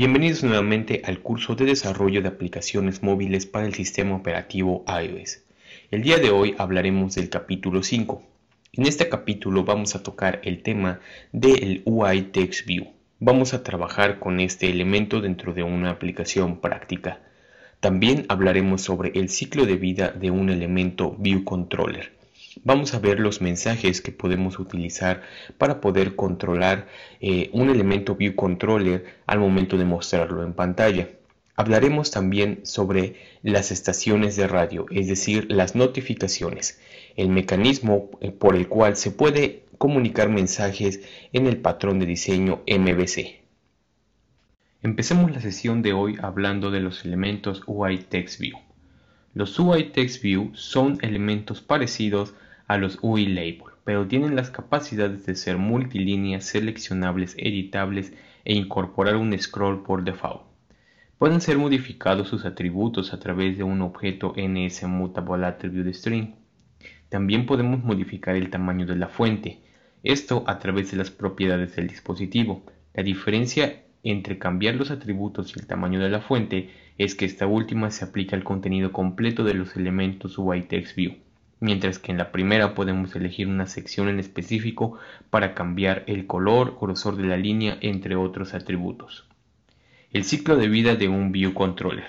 Bienvenidos nuevamente al curso de desarrollo de aplicaciones móviles para el sistema operativo iOS. El día de hoy hablaremos del capítulo 5. En este capítulo vamos a tocar el tema del UI Text View. Vamos a trabajar con este elemento dentro de una aplicación práctica. También hablaremos sobre el ciclo de vida de un elemento View Controller vamos a ver los mensajes que podemos utilizar para poder controlar eh, un elemento View Controller al momento de mostrarlo en pantalla. Hablaremos también sobre las estaciones de radio, es decir, las notificaciones, el mecanismo eh, por el cual se puede comunicar mensajes en el patrón de diseño MVC. Empecemos la sesión de hoy hablando de los elementos UI View. Los UI View son elementos parecidos a los UI Label, pero tienen las capacidades de ser multilíneas, seleccionables, editables e incorporar un scroll por default. Pueden ser modificados sus atributos a través de un objeto mutable attribute string. También podemos modificar el tamaño de la fuente, esto a través de las propiedades del dispositivo. La diferencia entre cambiar los atributos y el tamaño de la fuente es que esta última se aplica al contenido completo de los elementos UI TextView mientras que en la primera podemos elegir una sección en específico para cambiar el color, grosor de la línea, entre otros atributos. El ciclo de vida de un View Controller.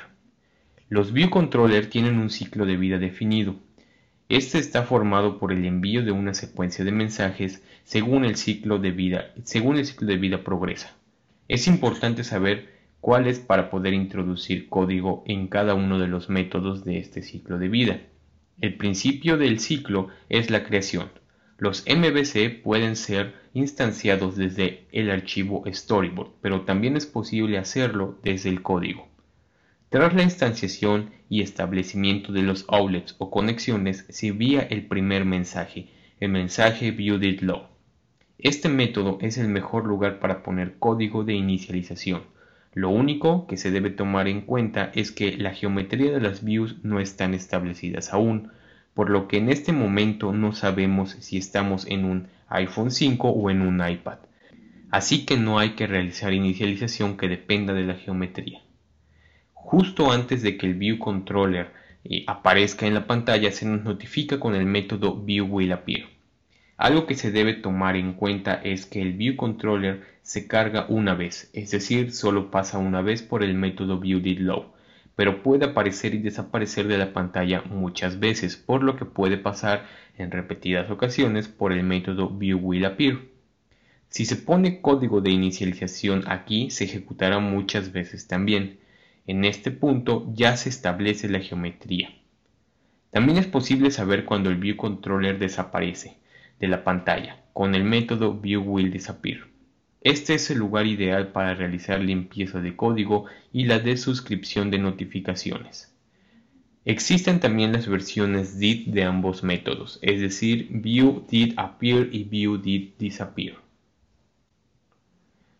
Los View Controller tienen un ciclo de vida definido. Este está formado por el envío de una secuencia de mensajes según el ciclo de vida, según el ciclo de vida progresa. Es importante saber cuál es para poder introducir código en cada uno de los métodos de este ciclo de vida. El principio del ciclo es la creación. Los MVC pueden ser instanciados desde el archivo storyboard, pero también es posible hacerlo desde el código. Tras la instanciación y establecimiento de los outlets o conexiones, se envía el primer mensaje, el mensaje ViewDidLow. Este método es el mejor lugar para poner código de inicialización. Lo único que se debe tomar en cuenta es que la geometría de las views no están establecidas aún, por lo que en este momento no sabemos si estamos en un iPhone 5 o en un iPad, así que no hay que realizar inicialización que dependa de la geometría. Justo antes de que el View Controller eh, aparezca en la pantalla se nos notifica con el método ViewWillAppear. Algo que se debe tomar en cuenta es que el View Controller se carga una vez, es decir, solo pasa una vez por el método ViewDidLow pero puede aparecer y desaparecer de la pantalla muchas veces, por lo que puede pasar en repetidas ocasiones por el método View Will Si se pone código de inicialización aquí, se ejecutará muchas veces también. En este punto ya se establece la geometría. También es posible saber cuando el View Controller desaparece de la pantalla con el método ViewWillDisappear. Este es el lugar ideal para realizar limpieza de código y la desuscripción de notificaciones. Existen también las versiones did de ambos métodos, es decir, view did appear y view did disappear.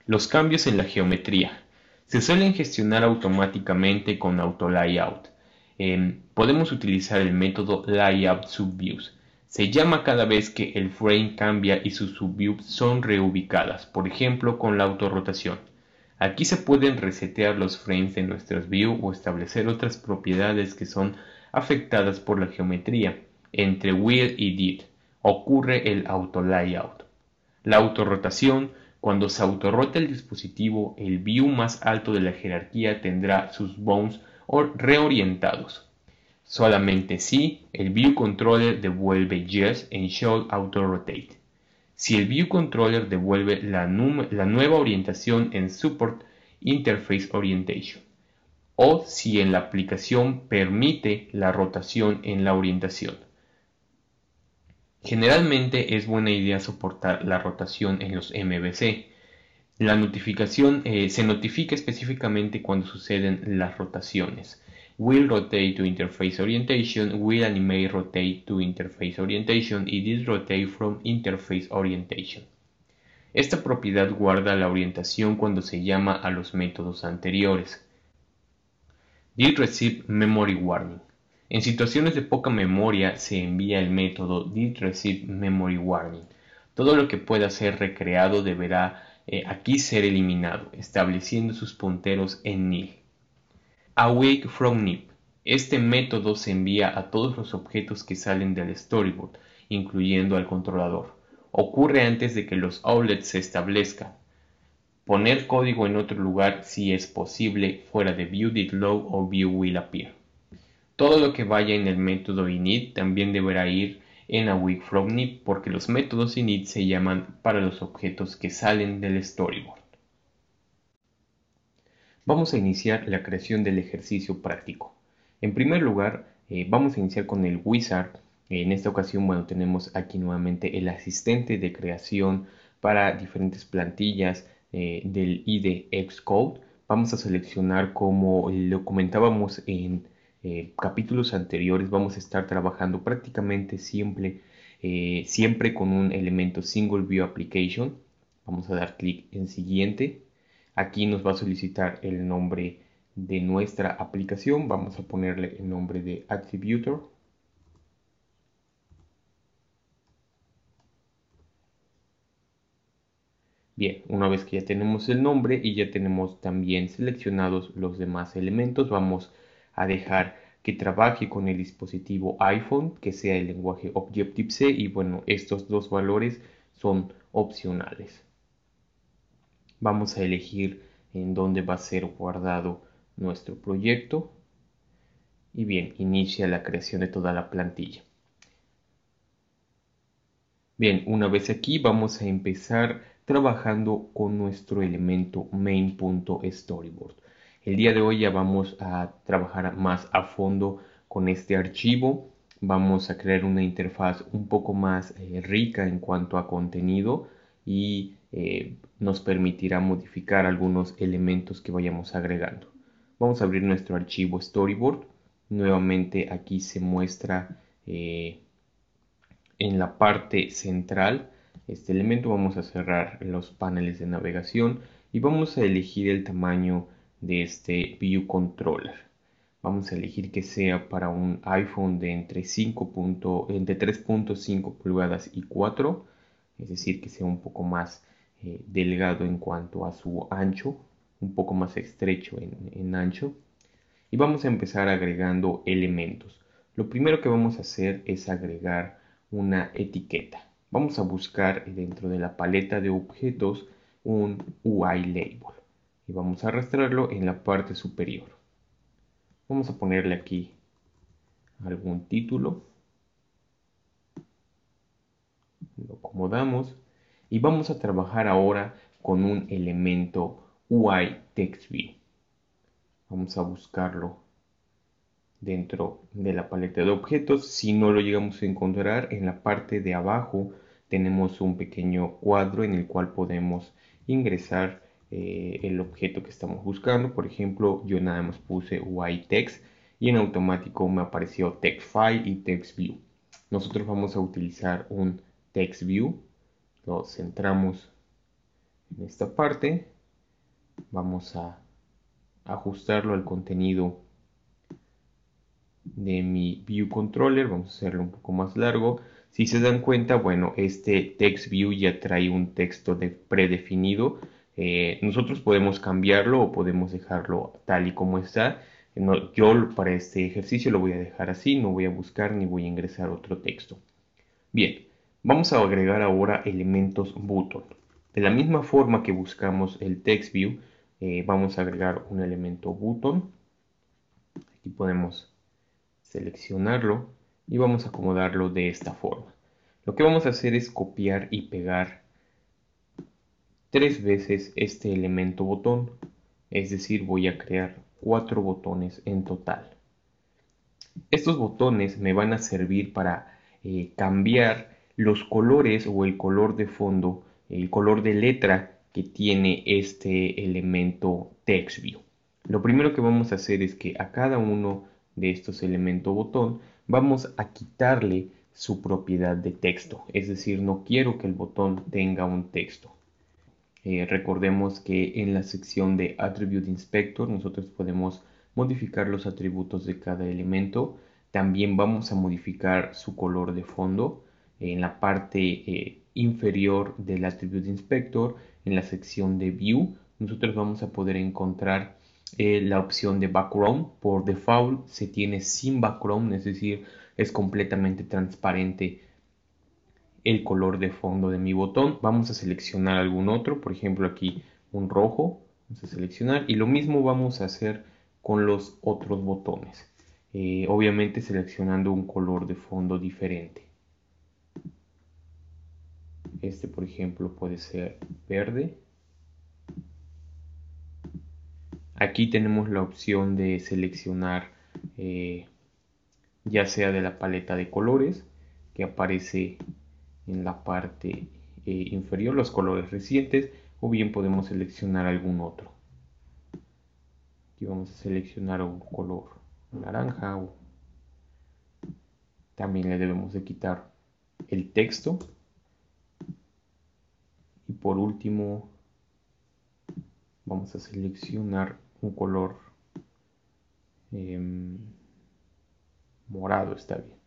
Los cambios en la geometría se suelen gestionar automáticamente con auto layout. Em, podemos utilizar el método layout se llama cada vez que el frame cambia y sus subviews son reubicadas, por ejemplo con la autorrotación. Aquí se pueden resetear los frames de nuestras view o establecer otras propiedades que son afectadas por la geometría. Entre will y did ocurre el auto layout. La autorrotación, cuando se autorrota el dispositivo, el view más alto de la jerarquía tendrá sus bones reorientados. Solamente si el View Controller devuelve Yes en Show Auto Rotate. Si el View Controller devuelve la, nueva orientación en Support Interface Orientation. O si en la aplicación permite la rotación en la orientación. Generalmente es buena idea soportar la rotación en los MVC. La notificación eh, se notifica específicamente cuando suceden las rotaciones will rotate to interface orientation, will animate rotate to interface orientation y rotate from interface orientation. Esta propiedad guarda la orientación cuando se llama a los métodos anteriores. receive Memory Warning. En situaciones de poca memoria se envía el método receive Memory Warning. Todo lo que pueda ser recreado deberá eh, aquí ser eliminado, estableciendo sus punteros en nil. AwakeFromNIP. Este método se envía a todos los objetos que salen del storyboard, incluyendo al controlador. Ocurre antes de que los outlets se establezcan. Poner código en otro lugar si es posible fuera de viewDidLoad o ViewWillAppear. Todo lo que vaya en el método init también deberá ir en AwakeFromNIP, porque los métodos init se llaman para los objetos que salen del storyboard. Vamos a iniciar la creación del ejercicio práctico. En primer lugar, eh, vamos a iniciar con el wizard. En esta ocasión, bueno, tenemos aquí nuevamente el asistente de creación para diferentes plantillas eh, del IDE Xcode. Vamos a seleccionar, como lo comentábamos en eh, capítulos anteriores, vamos a estar trabajando prácticamente siempre, siempre con un elemento Single View Application. Vamos a dar clic en siguiente Aquí nos va a solicitar el nombre de nuestra aplicación. Vamos a ponerle el nombre de Attributor. Bien, una vez que ya tenemos el nombre y ya tenemos también seleccionados los demás elementos, vamos a dejar que trabaje con el dispositivo iPhone, que sea el lenguaje Objective-C y bueno, estos dos valores son opcionales vamos a elegir en dónde va a ser guardado nuestro proyecto y bien, inicia la creación de toda la plantilla. Bien, una vez aquí vamos a empezar trabajando con nuestro elemento main.storyboard. El día de hoy ya vamos a trabajar más a fondo con este archivo. Vamos a crear una interfaz un poco más eh, rica en cuanto a contenido y eh, nos permitirá modificar algunos elementos que vayamos agregando. Vamos a abrir nuestro archivo storyboard. Nuevamente aquí se muestra eh, en la parte central este elemento. Vamos a cerrar los paneles de navegación y vamos a elegir el tamaño de este View Controller vamos a elegir que sea para un iPhone de entre, entre 3.5 pulgadas y 4, es decir, que sea un poco más eh, delgado en cuanto a su ancho, un poco más estrecho en, en ancho. Y vamos a empezar agregando elementos. Lo primero que vamos a hacer es agregar una etiqueta. Vamos a buscar dentro de la paleta de objetos un UI label y vamos a arrastrarlo en la parte superior. Vamos a ponerle aquí algún título. Lo acomodamos y vamos a trabajar ahora con un elemento UI TextView. Vamos a buscarlo dentro de la paleta de objetos. Si no lo llegamos a encontrar, en la parte de abajo tenemos un pequeño cuadro en el cual podemos ingresar eh, el objeto que estamos buscando. Por ejemplo, yo nada más puse UI text y en automático me apareció text file y text view. Nosotros vamos a utilizar un text view nos centramos en esta parte, vamos a ajustarlo al contenido de mi view controller, vamos a hacerlo un poco más largo. Si se dan cuenta, bueno, este text view ya trae un texto predefinido. Eh, nosotros podemos cambiarlo o podemos dejarlo tal y como está. yo para este ejercicio lo voy a dejar así, no voy a buscar ni voy a ingresar otro texto. Bien, Vamos a agregar ahora elementos button. De la misma forma que buscamos el text view, eh, vamos a agregar un elemento button. Aquí podemos seleccionarlo y vamos a acomodarlo de esta forma. Lo que vamos a hacer es copiar y pegar tres veces este elemento botón. Es decir, voy a crear cuatro botones en total. Estos botones me van a servir para eh, cambiar los colores o el color de fondo, el color de letra que tiene este elemento view. Lo primero que vamos a hacer es que a cada uno de estos elementos botón vamos a quitarle su propiedad de texto, es decir, no quiero que el botón tenga un texto. Eh, recordemos que en la sección de Attribute Inspector nosotros podemos modificar los atributos de cada elemento. También vamos a modificar su color de fondo en la parte eh, inferior del Attribute Inspector, en la sección de View, nosotros vamos a poder encontrar eh, la opción de background. Por default se tiene sin background, es decir, es completamente transparente el color de fondo de mi botón. Vamos a seleccionar algún otro, por ejemplo aquí un rojo, vamos a seleccionar y lo mismo vamos a hacer con los otros botones. Eh, obviamente seleccionando un color de fondo diferente. Este, por ejemplo, puede ser verde. Aquí tenemos la opción de seleccionar eh, ya sea de la paleta de colores que aparece en la parte eh, inferior, los colores recientes, o bien podemos seleccionar algún otro. Aquí vamos a seleccionar un color naranja también le debemos de quitar el texto y por último vamos a seleccionar un color em, morado está bien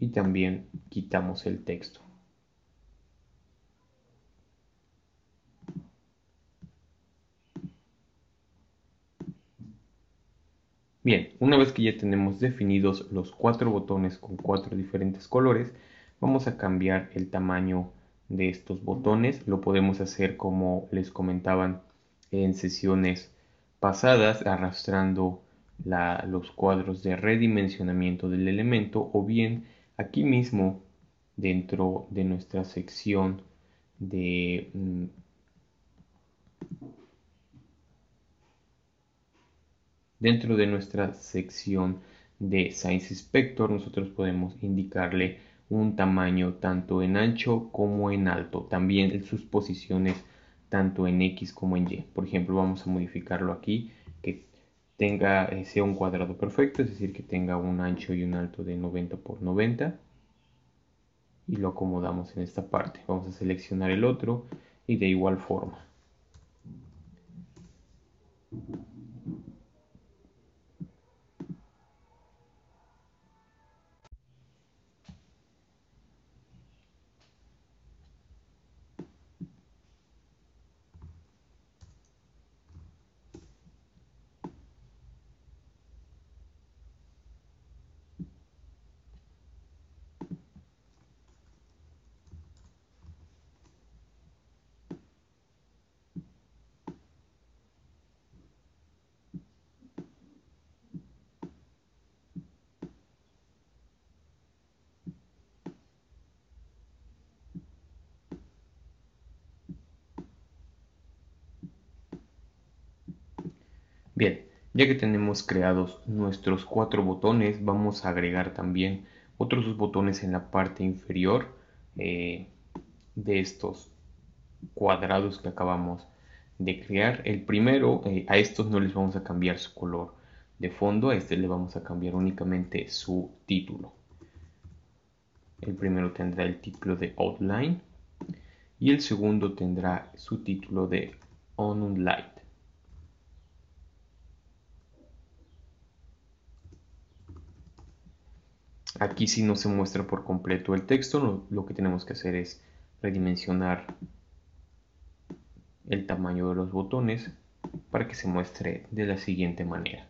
y también quitamos el texto Bien, una vez que ya tenemos definidos los cuatro botones con cuatro diferentes colores, vamos a cambiar el tamaño de estos botones. Lo podemos hacer como les comentaban en sesiones pasadas, arrastrando los cuadros de redimensionamiento del elemento o bien aquí mismo dentro de nuestra sección de, mm, Dentro de nuestra sección de Science Inspector nosotros podemos indicarle un tamaño tanto en ancho como en alto, también sus posiciones tanto en X como en Y. Por ejemplo, vamos a modificarlo aquí que tenga eh, sea un cuadrado perfecto, es decir, que tenga un ancho y un alto de 90 por 90 y lo acomodamos en esta parte. Vamos a seleccionar el otro y de igual forma. Bien, ya que tenemos creados nuestros cuatro botones, vamos a agregar también otros dos botones en la parte inferior eh, de estos cuadrados que acabamos de crear. El primero, eh, a estos no les vamos a cambiar su color de fondo, a este le vamos a cambiar únicamente su título. El primero tendrá el título de Outline y el segundo tendrá su título de Online. Aquí si no se muestra por completo el texto, lo, que tenemos que hacer es redimensionar el tamaño de los botones para que se muestre de la siguiente manera.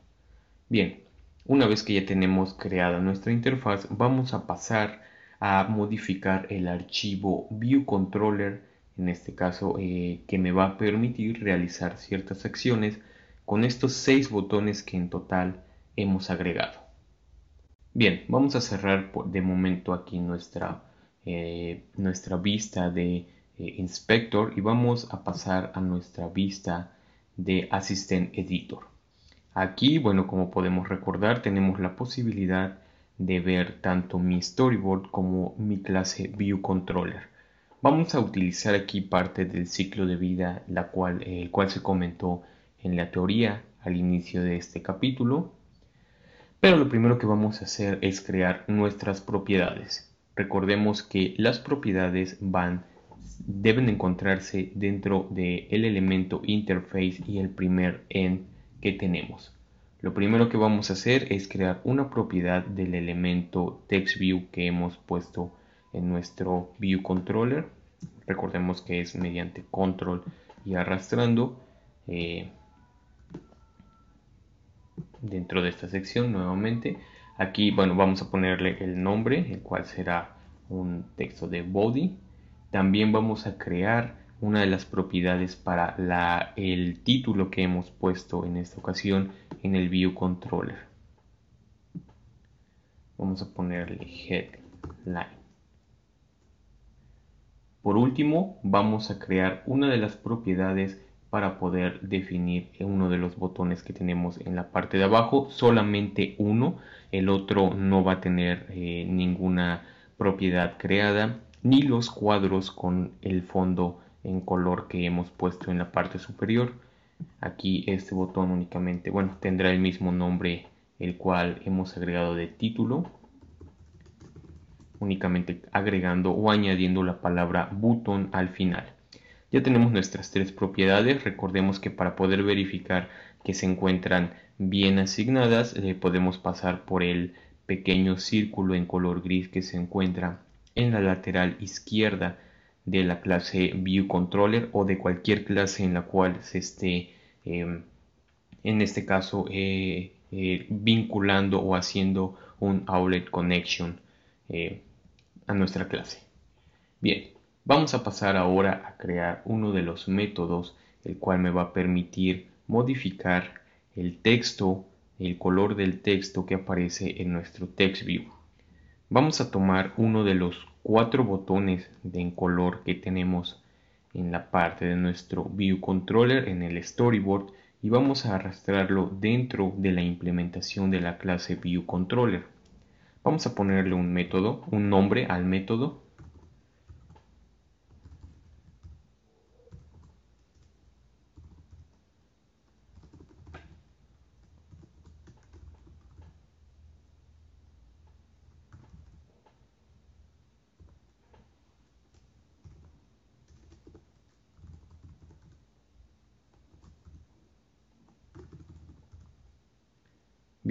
Bien, una vez que ya tenemos creada nuestra interfaz, vamos a pasar a modificar el archivo view controller, en este caso eh, que me va a permitir realizar ciertas acciones con estos seis botones que en total hemos agregado. Bien, vamos a cerrar de momento aquí nuestra, eh, nuestra vista de eh, inspector y vamos a pasar a nuestra vista de assistant editor. Aquí, bueno, como podemos recordar, tenemos la posibilidad de ver tanto mi storyboard como mi clase view controller. Vamos a utilizar aquí parte del ciclo de vida cual, eh, el cual se comentó en la teoría al inicio de este capítulo pero lo primero que vamos a hacer es crear nuestras propiedades. Recordemos que las propiedades van deben encontrarse dentro del elemento interface y el primer end que tenemos. Lo primero que vamos a hacer es crear una propiedad del elemento TextView que hemos puesto en nuestro view controller. Recordemos que es mediante control y arrastrando. Eh, dentro de esta sección nuevamente. Aquí, bueno, vamos a ponerle el nombre, el cual será un texto de body. También vamos a crear una de las propiedades para la, el título que hemos puesto en esta ocasión en el view controller. Vamos a ponerle headline. Por último, vamos a crear una de las propiedades para poder definir uno de los botones que tenemos en la parte de abajo solamente uno el otro no va a tener eh, ninguna propiedad creada ni los cuadros con el fondo en color que hemos puesto en la parte superior aquí este botón únicamente bueno tendrá el mismo nombre el cual hemos agregado de título únicamente agregando o añadiendo la palabra botón al final ya tenemos nuestras tres propiedades. Recordemos que para poder verificar que se encuentran bien asignadas, le eh, podemos pasar por el pequeño círculo en color gris que se encuentra en la lateral izquierda de la clase ViewController o de cualquier clase en la cual se esté, em, en este caso, eh, eh, vinculando o haciendo un outlet connection a nuestra clase. Bien, Vamos a pasar ahora a crear uno de los métodos el cual me va a permitir modificar el texto, el color del texto que aparece en nuestro TextView. Vamos a tomar uno de los cuatro botones de color que tenemos en la parte de nuestro View Controller en el Storyboard y vamos a arrastrarlo dentro de la implementación de la clase ViewController. Controller. Vamos a ponerle un método, un nombre al método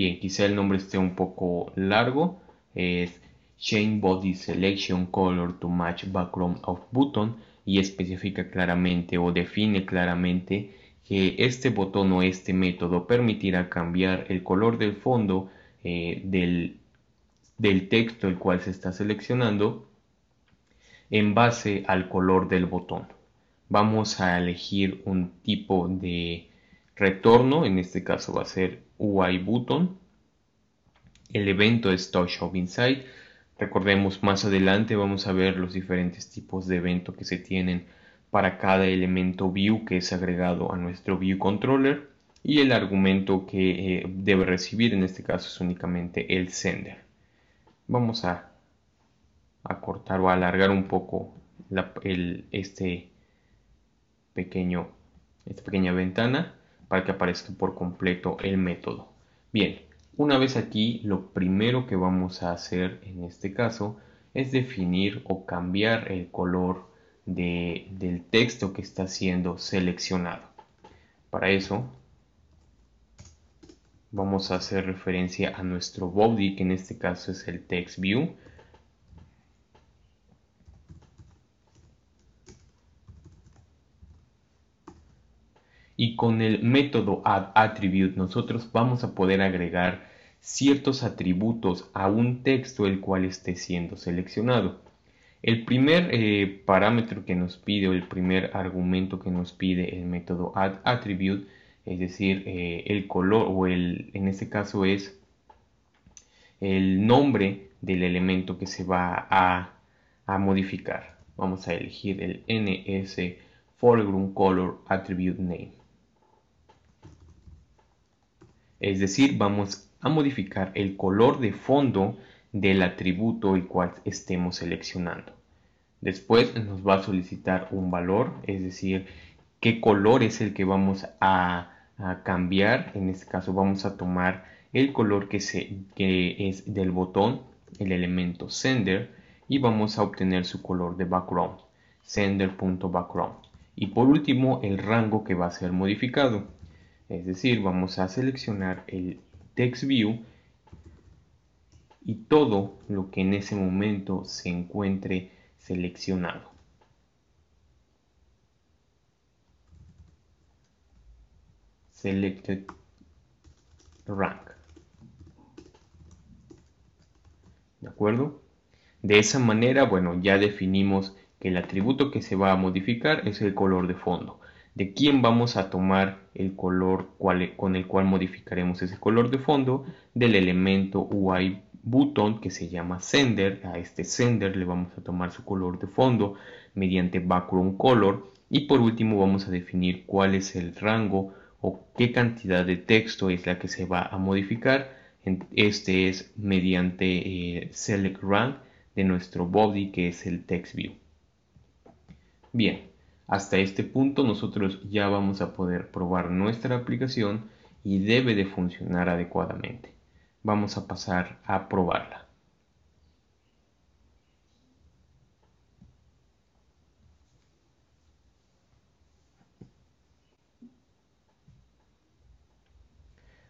Bien, quizá el nombre esté un poco largo. Es Chain Body Selection Color to Match Background of Button y especifica claramente o define claramente que este botón o este método permitirá cambiar el color del fondo eh, del, del texto el cual se está seleccionando en base al color del botón. Vamos a elegir un tipo de retorno, en este caso va a ser UIButton, Button. El evento es Touch of Recordemos más adelante vamos a ver los diferentes tipos de evento que se tienen para cada elemento view que es agregado a nuestro view controller y el argumento que eh, debe recibir en este caso es únicamente el sender. Vamos a, acortar cortar o alargar un poco el, este pequeño, esta pequeña ventana que aparezca por completo el método. Bien, una vez aquí lo primero que vamos a hacer en este caso es definir o cambiar el color de, del texto que está siendo seleccionado. Para eso vamos a hacer referencia a nuestro body que en este caso es el text y con el método add attribute nosotros vamos a poder agregar ciertos atributos a un texto el cual esté siendo seleccionado. El primer eh, parámetro que nos pide o el primer argumento que nos pide el método add attribute, es decir, eh, el color o el, en este caso es el nombre del elemento que se va a, a modificar. Vamos a elegir el ns foreground color attribute name es decir, vamos a modificar el color de fondo del atributo el cual estemos seleccionando. Después nos va a solicitar un valor, es decir, qué color es el que vamos a, cambiar. En este caso vamos a tomar el color que, que es del botón, el elemento sender, y vamos a obtener su color de background, sender.background. Y por último, el rango que va a ser modificado. Es decir, vamos a seleccionar el text view y todo lo que en ese momento se encuentre seleccionado. Selected rank. ¿De acuerdo? De esa manera, bueno, ya definimos que el atributo que se va a modificar es el color de fondo. ¿De quién vamos a tomar el color con el cual modificaremos ese color de fondo del elemento UI button que se llama sender a este sender le vamos a tomar su color de fondo mediante background color y por último vamos a definir cuál es el rango o qué cantidad de texto es la que se va a modificar este es mediante eh, select rank de nuestro body que es el text view bien hasta este punto nosotros ya vamos a poder probar nuestra aplicación y debe de funcionar adecuadamente. Vamos a pasar a probarla.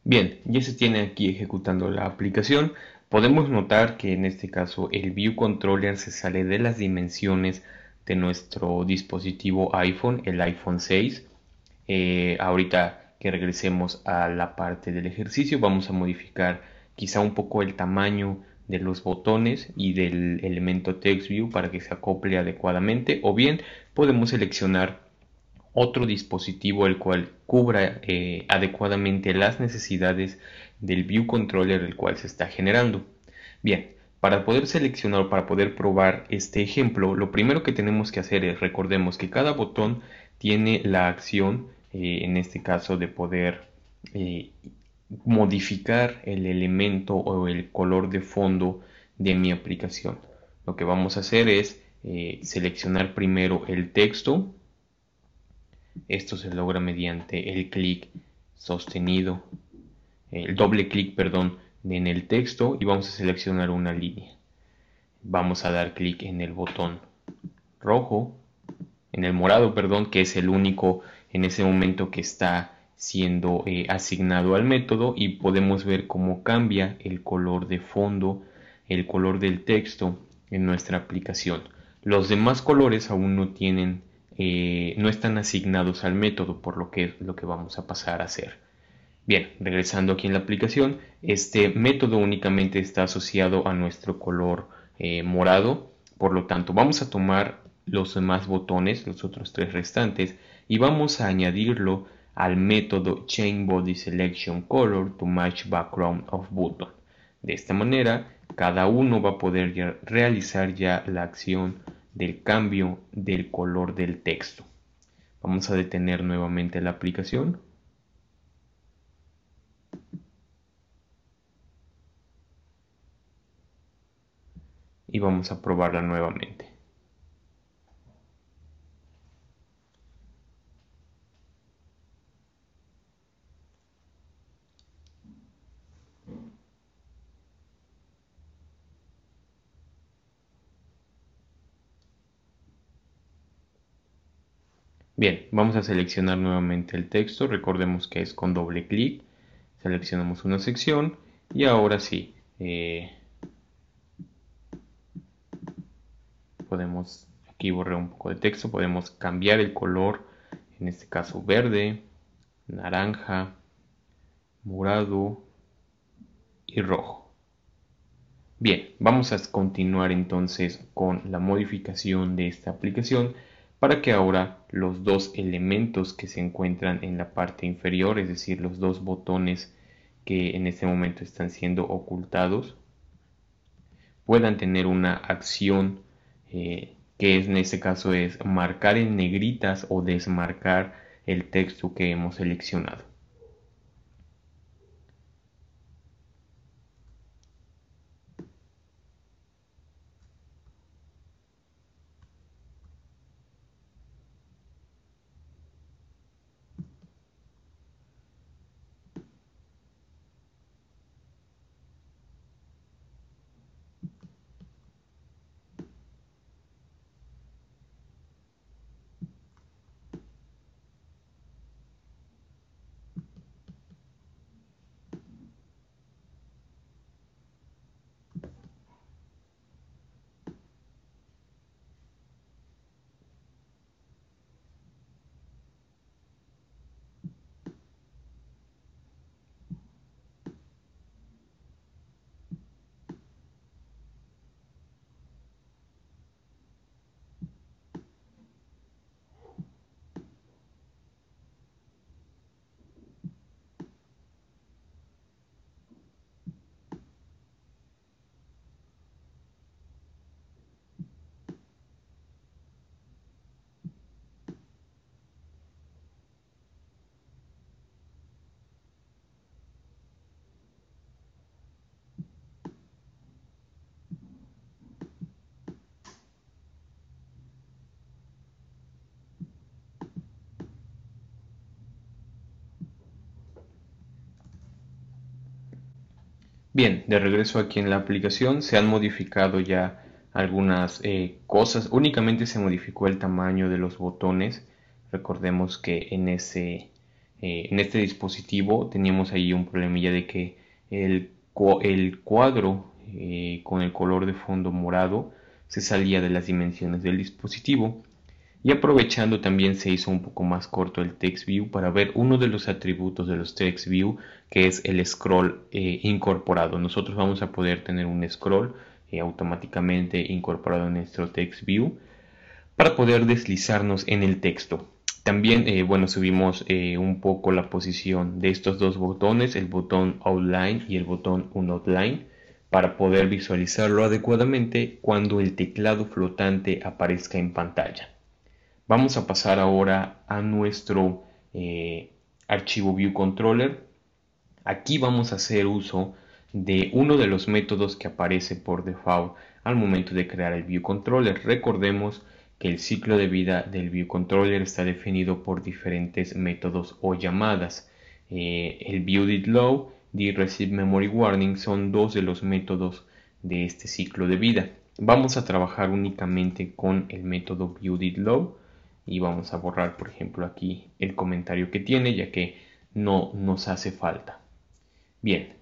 Bien, ya se tiene aquí ejecutando la aplicación. Podemos notar que en este caso el View Controller se sale de las dimensiones de nuestro dispositivo iPhone, el iPhone 6. Eh, ahorita que regresemos a la parte del ejercicio, vamos a modificar quizá un poco el tamaño de los botones y del elemento TextView para que se acople adecuadamente o bien podemos seleccionar otro dispositivo el cual cubra eh, adecuadamente las necesidades del view controller el cual se está generando. Bien, para poder seleccionar, o para poder probar este ejemplo, lo primero que tenemos que hacer es, recordemos que cada botón tiene la acción, eh, en este caso, de poder eh, modificar el elemento o el color de fondo de mi aplicación. Lo que vamos a hacer es eh, seleccionar primero el texto. Esto se logra mediante el clic sostenido, el doble clic, perdón, en el texto y vamos a seleccionar una línea. Vamos a dar clic en el botón rojo, en el morado, perdón, que es el único en ese momento que está siendo eh, asignado al método y podemos ver cómo cambia el color de fondo, el color del texto en nuestra aplicación. Los demás colores aún no tienen, eh, no están asignados al método, por lo que es lo que vamos a pasar a hacer. Bien, regresando aquí en la aplicación, este método únicamente está asociado a nuestro color eh, morado, por lo tanto vamos a tomar los demás botones, los otros tres restantes, y vamos a añadirlo al método Chain Body Selection Color to Match Background of Button. De esta manera, cada uno va a poder realizar ya la acción del cambio del color del texto. Vamos a detener nuevamente la aplicación y vamos a probarla nuevamente. Bien, vamos a seleccionar nuevamente el texto, recordemos que es con doble clic, seleccionamos una sección y ahora sí, eh, podemos, aquí borrar un poco de texto, podemos cambiar el color, en este caso verde, naranja, morado y rojo. Bien, vamos a continuar entonces con la modificación de esta aplicación para que ahora los dos elementos que se encuentran en la parte inferior, es decir, los dos botones que en este momento están siendo ocultados, puedan tener una acción eh, que es, en este caso es marcar en negritas o desmarcar el texto que hemos seleccionado. Bien, de regreso aquí en la aplicación se han modificado ya algunas eh, cosas. Únicamente se modificó el tamaño de los botones. Recordemos que en, eh, este dispositivo teníamos ahí un problemilla de que el, cuadro eh, con el color de fondo morado se salía de las dimensiones del dispositivo y aprovechando también se hizo un poco más corto el TextView para ver uno de los atributos de los TextView que es el scroll eh, incorporado. Nosotros vamos a poder tener un scroll eh, automáticamente incorporado en nuestro TextView para poder deslizarnos en el texto. También, eh, bueno, subimos un poco la posición de estos dos botones, el botón Outline y el botón Unoutline, para poder visualizarlo adecuadamente cuando el teclado flotante aparezca en pantalla. Vamos a pasar ahora a nuestro eh, archivo view controller. Aquí vamos a hacer uso de uno de los métodos que aparece por default al momento de crear el view controller. Recordemos que el ciclo de vida del view controller está definido por diferentes métodos o llamadas. Eh, el view y receive son dos de los métodos de este ciclo de vida. Vamos a trabajar únicamente con el método ViewDidLow y vamos a borrar por ejemplo aquí el comentario que tiene ya que no nos hace falta bien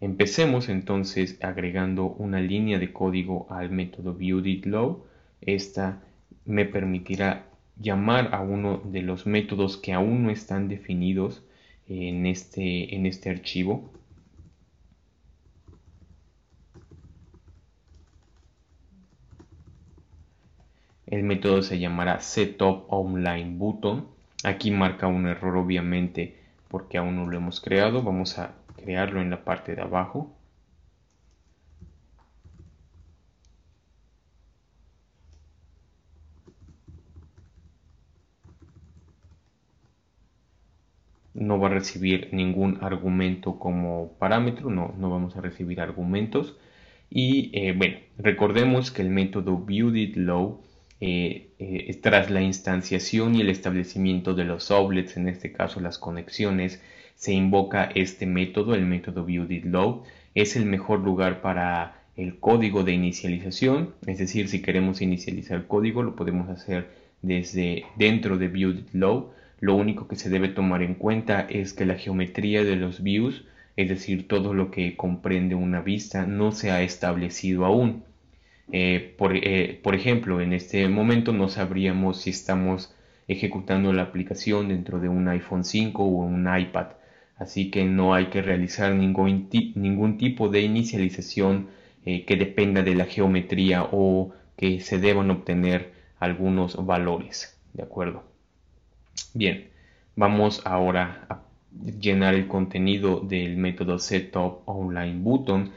empecemos entonces agregando una línea de código al método ViewDitLow. esta me permitirá llamar a uno de los métodos que aún no están definidos en este, en este archivo El método se llamará setup online button. Aquí marca un error obviamente porque aún no lo hemos creado. Vamos a crearlo en la parte de abajo. no va a recibir ningún argumento como parámetro, no, no vamos a recibir argumentos. Y eh, bueno, recordemos que el método viewDidLow eh, eh, tras la instanciación y el establecimiento de los oblets, en este caso las conexiones, se invoca este método, el método ViewDidLow. Es el mejor lugar para el código de inicialización, es decir, si queremos inicializar código lo podemos hacer desde dentro de ViewDidLow. Lo único que se debe tomar en cuenta es que la geometría de los views, es decir, todo lo que comprende una vista, no se ha establecido aún. Eh, eh, por, ejemplo, en este momento no sabríamos si estamos ejecutando la aplicación dentro de un iPhone 5 o un iPad, así que no hay que realizar ningún, tipo de inicialización eh, que dependa de la geometría o que se deban obtener algunos valores, ¿de acuerdo? Bien, vamos ahora a llenar el contenido del método setup online button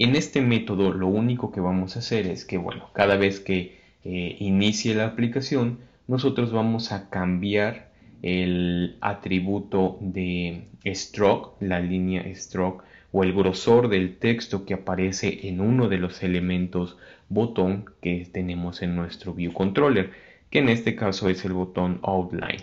en este método lo único que vamos a hacer es que, bueno, cada vez que eh, inicie la aplicación, nosotros vamos a cambiar el atributo de stroke, la línea stroke o el grosor del texto que aparece en uno de los elementos botón que tenemos en nuestro view controller, que en este caso es el botón outline.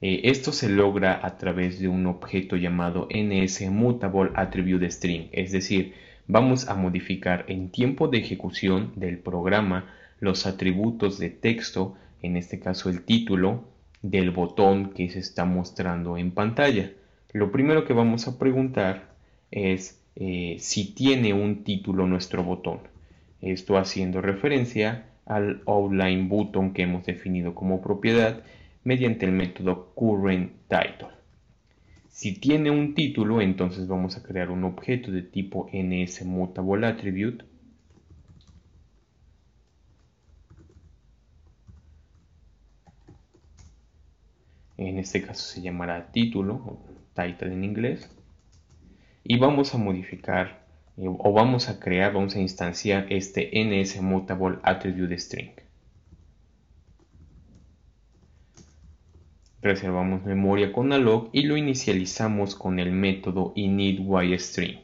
Eh, esto se logra a través de un objeto llamado NSMutableAttributeString, es decir, vamos a modificar en tiempo de ejecución del programa los atributos de texto, en este caso el título, del botón que se está mostrando en pantalla. Lo primero que vamos a preguntar es eh, si tiene un título nuestro botón. Esto haciendo referencia al outline button que hemos definido como propiedad mediante el método CurrentTitle. Si tiene un título, entonces vamos a crear un objeto de tipo nsMutable attribute en este caso se llamará título, title en inglés, y vamos a modificar eh, o vamos a crear, vamos a instanciar este NSMutableAttributeString. string. Reservamos memoria con alloc y lo inicializamos con el método initYString.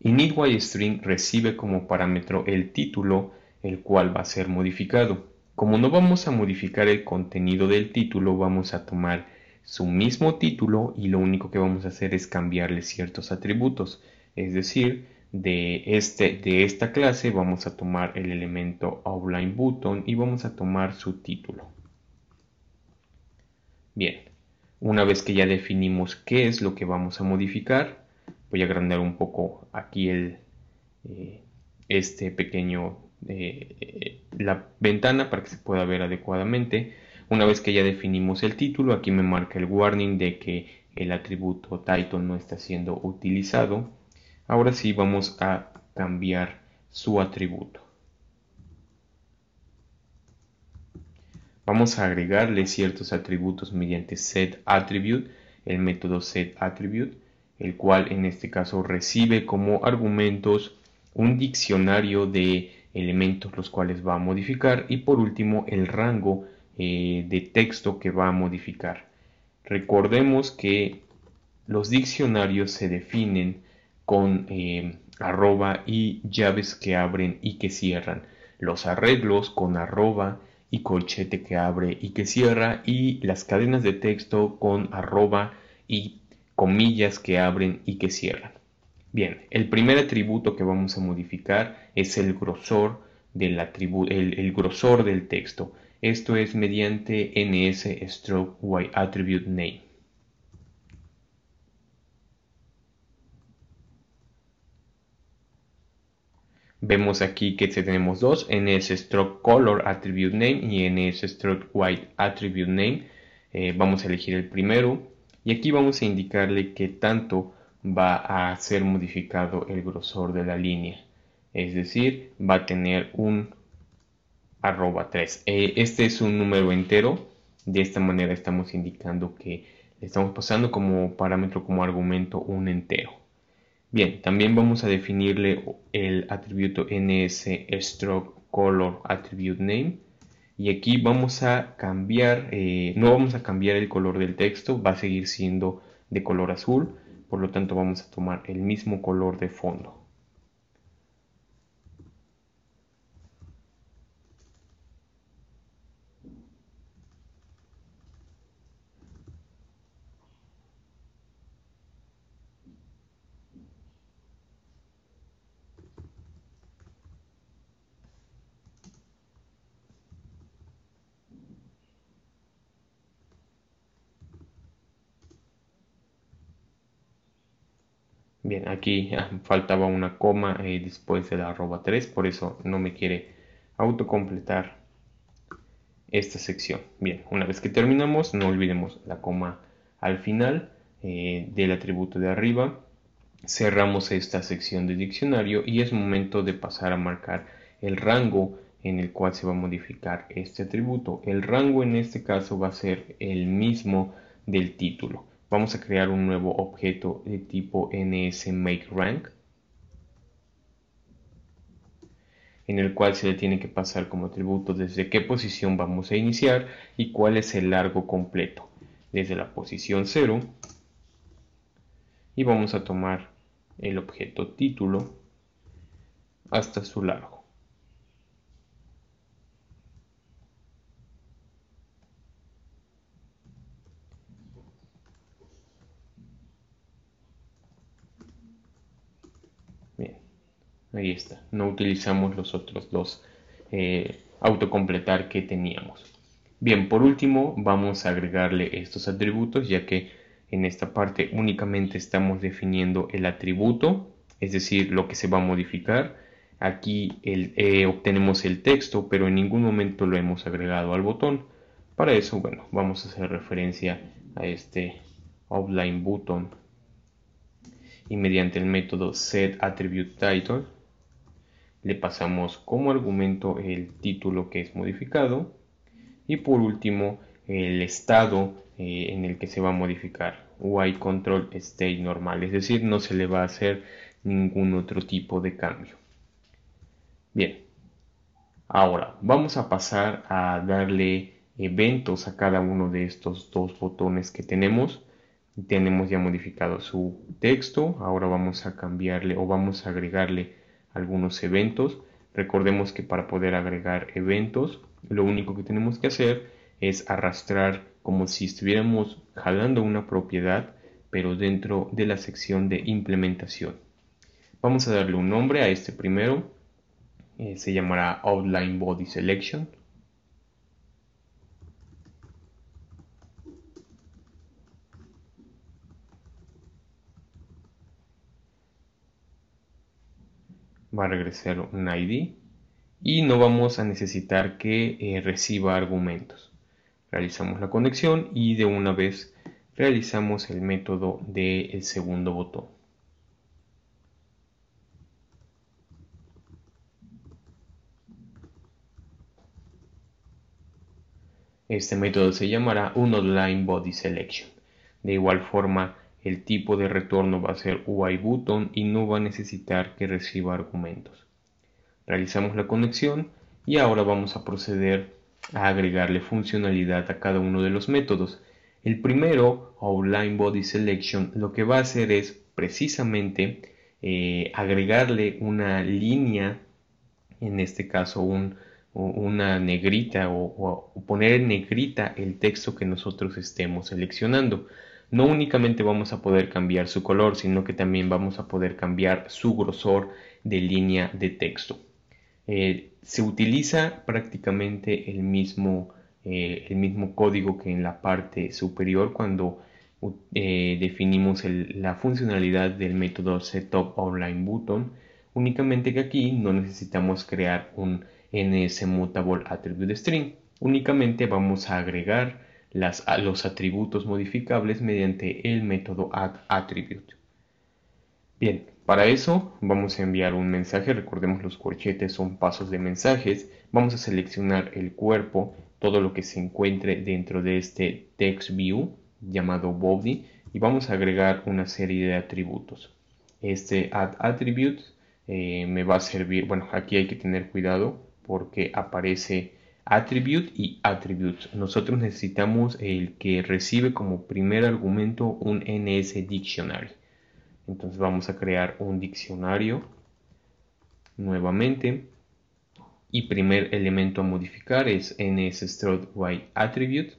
initYString recibe como parámetro el título, el cual va a ser modificado. Como no vamos a modificar el contenido del título, vamos a tomar su mismo título y lo único que vamos a hacer es cambiarle ciertos atributos, es decir, de, este, de esta clase vamos a tomar el elemento outline button y vamos a tomar su título. Bien, una vez que ya definimos qué es lo que vamos a modificar, voy a agrandar un poco aquí el, eh, este pequeño, eh, la ventana para que se pueda ver adecuadamente. Una vez que ya definimos el título, aquí me marca el warning de que el atributo title no está siendo utilizado Ahora sí vamos a cambiar su atributo. Vamos a agregarle ciertos atributos mediante setAttribute, el método setAttribute, el cual en este caso recibe como argumentos un diccionario de elementos los cuales va a modificar y por último el rango eh, de texto que va a modificar. Recordemos que los diccionarios se definen con em, arroba y llaves que abren y que cierran. Los arreglos con arroba y colchete que abre y que cierra. Y las cadenas de texto con arroba y comillas que abren y que cierran. Bien, el primer atributo que vamos a modificar es el grosor del, el grosor del texto. Esto es mediante NS Stroke Y Attribute Name. Vemos aquí que este tenemos dos, en el stroke color attribute name y en el stroke white attribute name. Eh, vamos a elegir el primero y aquí vamos a indicarle que tanto va a ser modificado el grosor de la línea. Es decir, va a tener un arroba 3. Eh, este es un número entero. De esta manera estamos indicando que le estamos pasando como parámetro, como argumento, un entero. Bien, también vamos a definirle el atributo ns stroke color attribute name y aquí vamos a cambiar, eh, no vamos a cambiar el color del texto, va a seguir siendo de color azul, por lo tanto vamos a tomar el mismo color de fondo. Bien, aquí ah, faltaba una coma eh, después la arroba 3, por eso no me quiere autocompletar esta sección. Bien, una vez que terminamos, no olvidemos la coma al final eh, del atributo de arriba. Cerramos esta sección de diccionario y es momento de pasar a marcar el rango en el cual se va a modificar este atributo. El rango en este caso va a ser el mismo del título. Vamos a crear un nuevo objeto de tipo nsMakeRank en el cual se le tiene que pasar como atributo desde qué posición vamos a iniciar y cuál es el largo completo desde la posición 0 y vamos a tomar el objeto título hasta su largo Ahí está. No utilizamos los otros dos eh, autocompletar que teníamos. Bien, por último vamos a agregarle estos atributos ya que en esta parte únicamente estamos definiendo el atributo, es decir, lo que se va a modificar. Aquí eh, obtenemos el texto, pero en ningún momento lo hemos agregado al botón. Para eso, bueno, vamos a hacer referencia a este Offline button y mediante el método setAttributeTitle le pasamos como argumento el título que es modificado y por último el estado eh, en el que se va a modificar UI control state normal es decir no se le va a hacer ningún otro tipo de cambio bien ahora vamos a pasar a darle eventos a cada uno de estos dos botones que tenemos tenemos ya modificado su texto ahora vamos a cambiarle o vamos a agregarle algunos eventos. Recordemos que para poder agregar eventos, lo único que tenemos que hacer es arrastrar como si estuviéramos jalando una propiedad, pero dentro de la sección de implementación. Vamos a darle un nombre a este primero. Eh, se llamará Outline Body Selection va a regresar un ID y no vamos a necesitar que eh, reciba argumentos. Realizamos la conexión y de una vez realizamos el método del segundo botón. Este método se llamará un online body selection. De igual forma, el tipo de retorno va a ser UIButton button y no va a necesitar que reciba argumentos. Realizamos la conexión y ahora vamos a proceder a agregarle funcionalidad a cada uno de los métodos. El primero, Outline Body Selection, lo que va a hacer es precisamente eh, agregarle una línea, en este caso una negrita o, o, poner en negrita el texto que nosotros estemos seleccionando no únicamente vamos a poder cambiar su color, sino que también vamos a poder cambiar su grosor de línea de texto. Eh, se utiliza prácticamente el mismo, eh, el mismo código que en la parte superior cuando eh, definimos la funcionalidad del método setup únicamente que aquí no necesitamos crear un mutable attribute string únicamente vamos a agregar los atributos modificables mediante el método addAttribute. Bien, para eso vamos a enviar un mensaje, recordemos los corchetes son pasos de mensajes, vamos a seleccionar el cuerpo, todo lo que se encuentre dentro de este TextView llamado body y vamos a agregar una serie de atributos. Este AddAttribute eh, me va a servir, bueno aquí hay que tener cuidado porque aparece attribute y attributes. Nosotros necesitamos el que recibe como primer argumento un NS dictionary. Entonces vamos a crear un diccionario nuevamente y primer elemento a modificar es NS attribute.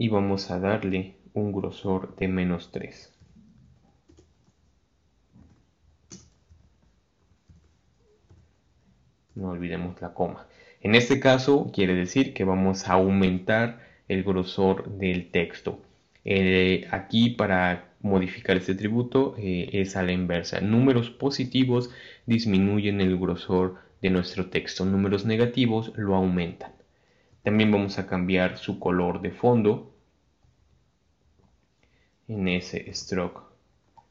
Y vamos a darle un grosor de menos 3. no olvidemos la coma. En este caso quiere decir que vamos a aumentar el grosor del texto. Eh, aquí para modificar este atributo eh, es a la inversa. Números positivos disminuyen el grosor de nuestro texto, números negativos lo aumentan. También vamos a cambiar su color de fondo en ese stroke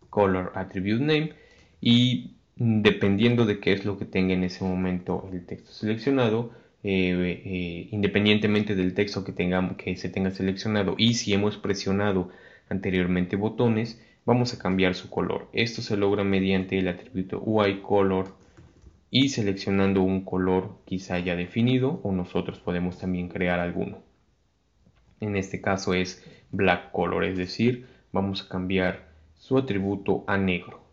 color attribute name y dependiendo de qué es lo que tenga en ese momento el texto seleccionado, eh, eh, independientemente del texto que, tengamos, que se tenga seleccionado y si hemos presionado anteriormente botones, vamos a cambiar su color. Esto se logra mediante el atributo UI color y seleccionando un color quizá ya definido o nosotros podemos también crear alguno. En este caso es black color, es decir, vamos a cambiar su atributo a negro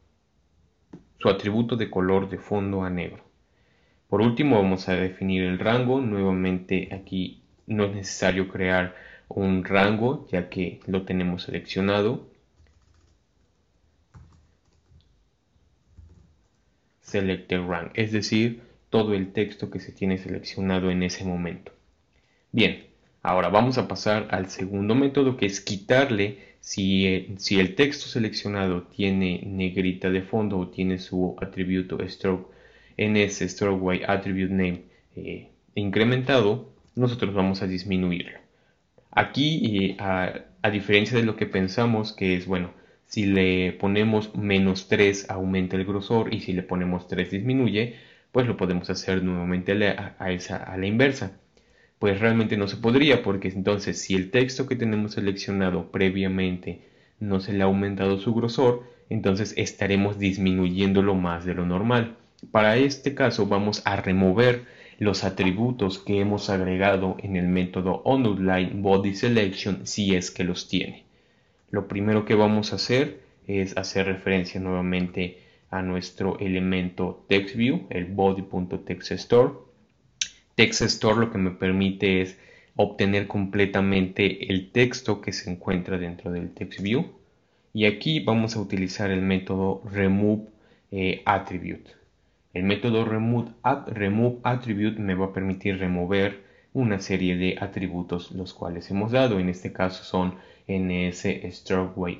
su atributo de color de fondo a negro. Por último vamos a definir el rango, nuevamente aquí no es necesario crear un rango ya que lo tenemos seleccionado. Selected Rang, es decir, todo el texto que se tiene seleccionado en ese momento. Bien, ahora vamos a pasar al segundo método que es quitarle si, el texto seleccionado tiene negrita de fondo o tiene su atributo stroke en ese stroke white attribute name eh, incrementado, nosotros vamos a disminuirlo. Aquí, a, diferencia de lo que pensamos, que es, bueno, si le ponemos menos 3 aumenta el grosor y si le ponemos 3 disminuye, pues lo podemos hacer nuevamente a la inversa. Pues realmente no se podría, porque entonces si el texto que tenemos seleccionado previamente no se le ha aumentado su grosor, entonces estaremos disminuyéndolo más de lo normal. Para este caso vamos a remover los atributos que hemos agregado en el método line body selection si es que los tiene. Lo primero que vamos a hacer es hacer referencia nuevamente a nuestro elemento textView, el body.textStore TextStore lo que me permite es obtener completamente el texto que se encuentra dentro del TextView. Y aquí vamos a utilizar el método removeAttribute. Eh, el método removeAttribute me va a permitir remover una serie de atributos los cuales hemos dado. En este caso son ns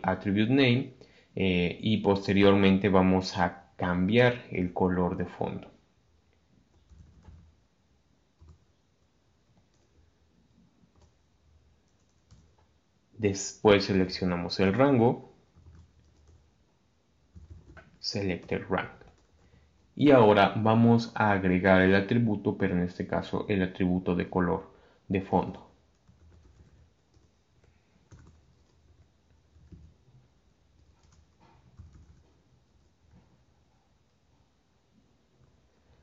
attribute name eh, y posteriormente vamos a cambiar el color de fondo. Después seleccionamos el rango. Select rank. Y ahora vamos a agregar el atributo, pero en este caso el atributo de color de fondo.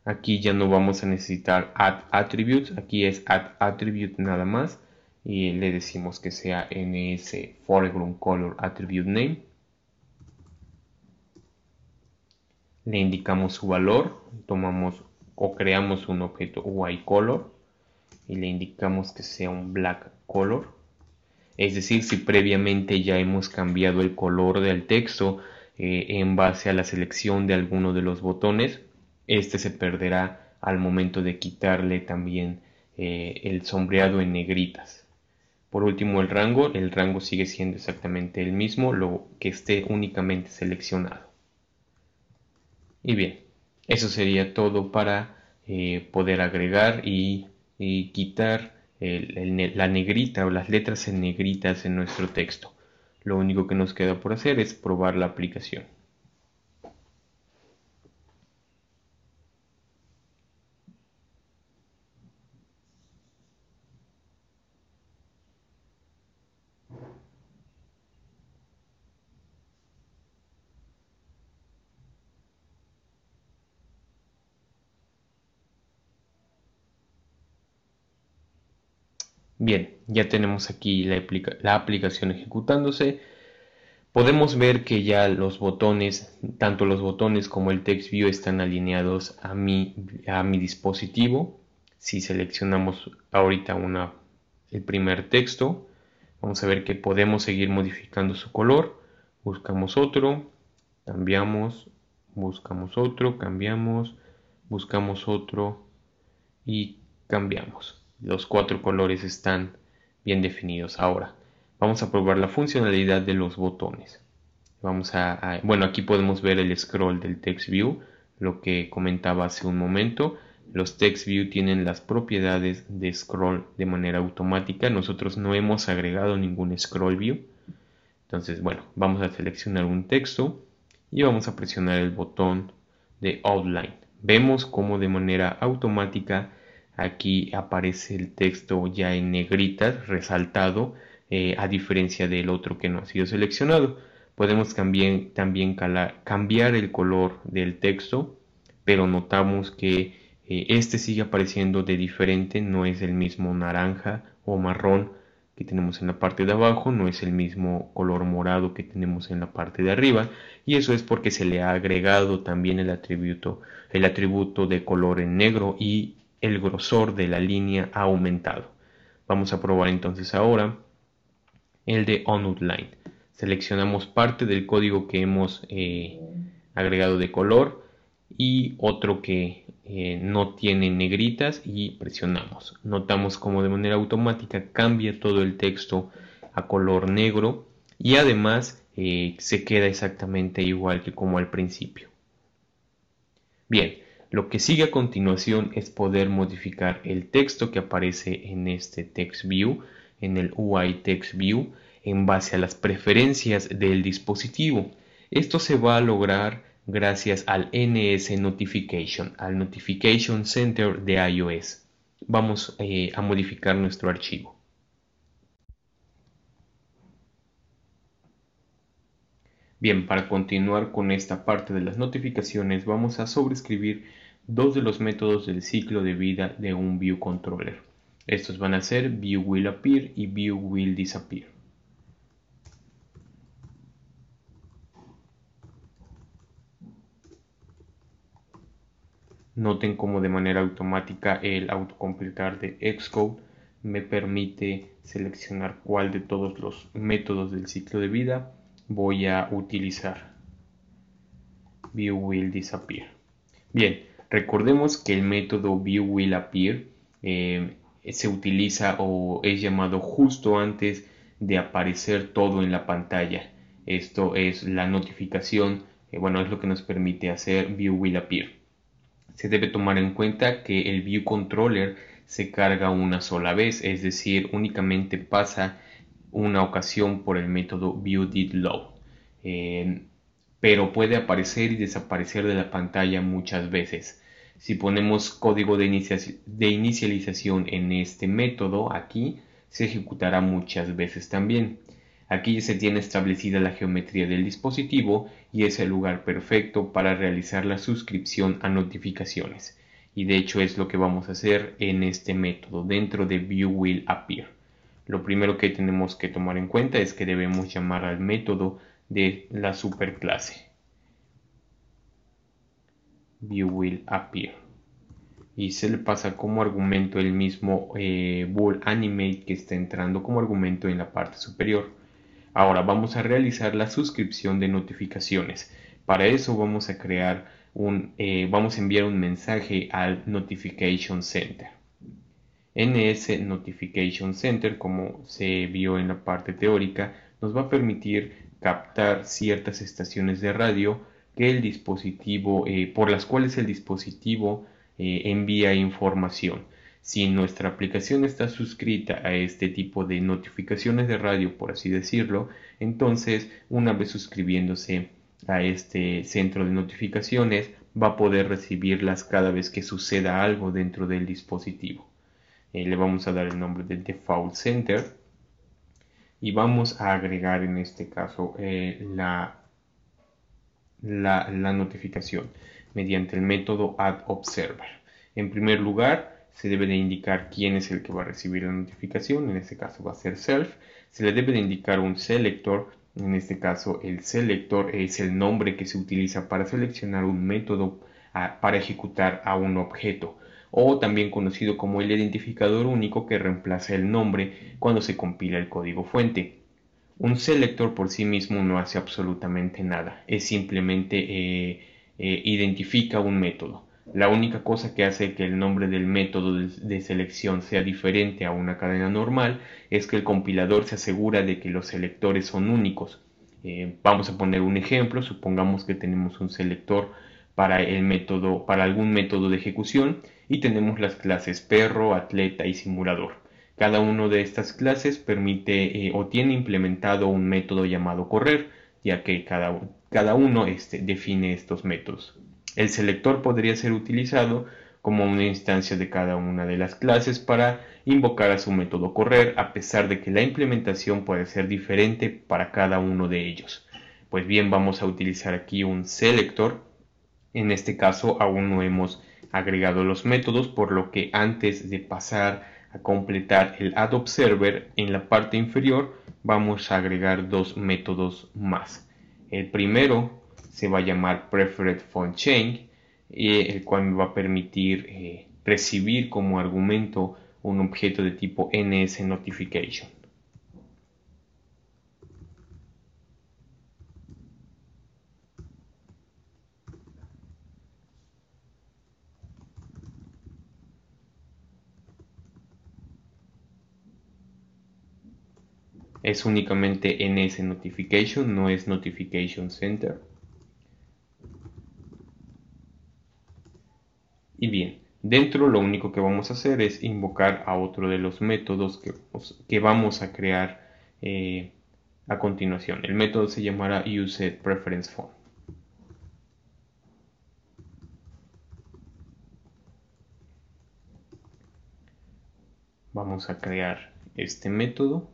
Aquí ya no vamos a necesitar add attributes, aquí es add attribute nada más y le decimos que sea ns foreground color attribute name le indicamos su valor tomamos o creamos un objeto white color y le indicamos que sea un black color es decir si previamente ya hemos cambiado el color del texto eh, en base a la selección de alguno de los botones este se perderá al momento de quitarle también eh, el sombreado en negritas por último, el rango. El rango sigue siendo exactamente el mismo, lo que esté únicamente seleccionado. Y bien, eso sería todo para eh, poder agregar y, quitar la negrita o las letras en negritas en nuestro texto. Lo único que nos queda por hacer es probar la aplicación. Bien, ya tenemos aquí la, aplicación ejecutándose. Podemos ver que ya los botones, tanto los botones como el view, están alineados a mi, a mi dispositivo. Si seleccionamos ahorita el primer texto, vamos a ver que podemos seguir modificando su color. Buscamos otro, cambiamos, buscamos otro, cambiamos, buscamos otro y cambiamos. Los cuatro colores están bien definidos. Ahora vamos a probar la funcionalidad de los botones. Vamos a, bueno, aquí podemos ver el scroll del text view, lo que comentaba hace un momento. Los text view tienen las propiedades de scroll de manera automática. Nosotros no hemos agregado ningún scroll view. Entonces, bueno, vamos a seleccionar un texto y vamos a presionar el botón de outline. Vemos cómo de manera automática Aquí aparece el texto ya en negritas, resaltado, eh, a diferencia del otro que no ha sido seleccionado. Podemos también, cambiar el color del texto, pero notamos que eh, este sigue apareciendo de diferente, no es el mismo naranja o marrón que tenemos en la parte de abajo, no es el mismo color morado que tenemos en la parte de arriba, y eso es porque se le ha agregado también el atributo, el atributo de color en negro y el grosor de la línea ha aumentado. Vamos a probar entonces ahora el de OnOutline. Seleccionamos parte del código que hemos eh, agregado de color y otro que eh, no tiene negritas y presionamos. Notamos como de manera automática cambia todo el texto a color negro y además eh, se queda exactamente igual que como al principio. Bien, lo que sigue a continuación es poder modificar el texto que aparece en este text view, en el UI text view, en base a las preferencias del dispositivo. Esto se va a lograr gracias al NS Notification, al Notification Center de iOS. Vamos eh, a modificar nuestro archivo. Bien, para continuar con esta parte de las notificaciones, vamos a sobreescribir dos de los métodos del ciclo de vida de un view controller. Estos van a ser view will appear y view will disappear. Noten cómo de manera automática el autocompletar de Xcode me permite seleccionar cuál de todos los métodos del ciclo de vida voy a utilizar. View will disappear. Bien, Recordemos que el método ViewWillAppear eh, se utiliza o es llamado justo antes de aparecer todo en la pantalla. Esto es la notificación, eh, bueno, es lo que nos permite hacer ViewWillAppear. Se debe tomar en cuenta que el View Controller se carga una sola vez, es decir, únicamente pasa una ocasión por el método viewDidLoad, eh, pero puede aparecer y desaparecer de la pantalla muchas veces. Si ponemos código de, inicialización en este método, aquí se ejecutará muchas veces también. Aquí ya se tiene establecida la geometría del dispositivo y es el lugar perfecto para realizar la suscripción a notificaciones. Y de hecho es lo que vamos a hacer en este método dentro de ViewWillAppear. Lo primero que tenemos que tomar en cuenta es que debemos llamar al método de la superclase you will appear. Y se le pasa como argumento el mismo Bull eh, Animate que está entrando como argumento en la parte superior. Ahora vamos a realizar la suscripción de notificaciones. Para eso vamos a crear un, eh, vamos a enviar un mensaje al Notification Center. NS Notification Center, como se vio en la parte teórica, nos va a permitir captar ciertas estaciones de radio el dispositivo, eh, por las cuales el dispositivo eh, envía información. Si nuestra aplicación está suscrita a este tipo de notificaciones de radio, por así decirlo, entonces una vez suscribiéndose a este centro de notificaciones, va a poder recibirlas cada vez que suceda algo dentro del dispositivo. Eh, le vamos a dar el nombre de default center y vamos a agregar en este caso la la, notificación mediante el método add En primer lugar, se debe de indicar quién es el que va a recibir la notificación, en este caso va a ser self. Se le debe de indicar un selector, en este caso el selector es el nombre que se utiliza para seleccionar un método ah, para ejecutar a un objeto o también conocido como el identificador único que reemplaza el nombre cuando se compila el código fuente un selector por sí mismo no hace absolutamente nada, es simplemente eh, eh, identifica un método. La única cosa que hace que el nombre del método de, selección sea diferente a una cadena normal es que el compilador se asegura de que los selectores son únicos. Eh, vamos a poner un ejemplo, supongamos que tenemos un selector para, el método, para algún método de ejecución y tenemos las clases perro, atleta y simulador. Cada una de estas clases permite eh, o tiene implementado un método llamado correr, ya que cada, cada uno este, define estos métodos. El selector podría ser utilizado como una instancia de cada una de las clases para invocar a su método correr, a pesar de que la implementación puede ser diferente para cada uno de ellos. Pues bien, vamos a utilizar aquí un selector. En este caso aún no hemos agregado los métodos, por lo que antes de pasar a completar el Add Observer en la parte inferior vamos a agregar dos métodos más. El primero se va a llamar Preferred Font Change, eh, el cual me va a permitir eh, recibir como argumento un objeto de tipo NS Notification. es únicamente ese Notification, no es Notification Center. Y bien, dentro lo único que vamos a hacer es invocar a otro de los métodos que, vamos a crear eh, a continuación. El método se llamará usePreferenceFont. Vamos a crear este método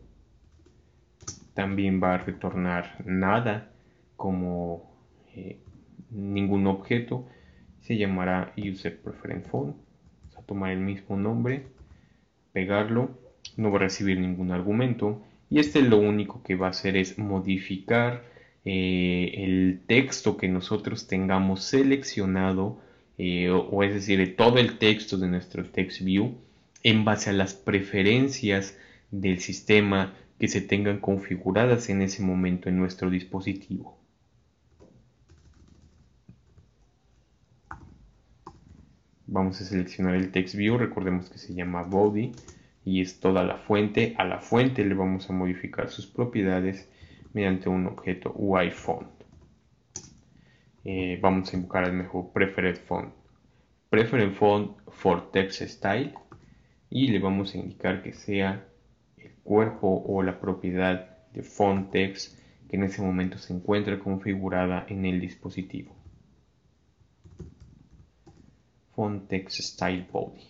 también va a retornar nada como eh, ningún objeto se llamará user preference font, vamos a tomar el mismo nombre pegarlo no va a recibir ningún argumento y este lo único que va a hacer es modificar eh, el texto que nosotros tengamos seleccionado eh, o, o, es decir todo el texto de nuestro text view en base a las preferencias del sistema que se tengan configuradas en ese momento en nuestro dispositivo. Vamos a seleccionar el TextView. recordemos que se llama body y es toda la fuente. A la fuente le vamos a modificar sus propiedades mediante un objeto UI eh, vamos a invocar el mejor preferred font. Preferred font for text style y le vamos a indicar que sea cuerpo o la propiedad de Fontex que en ese momento se encuentra configurada en el dispositivo. Fontex Style Body.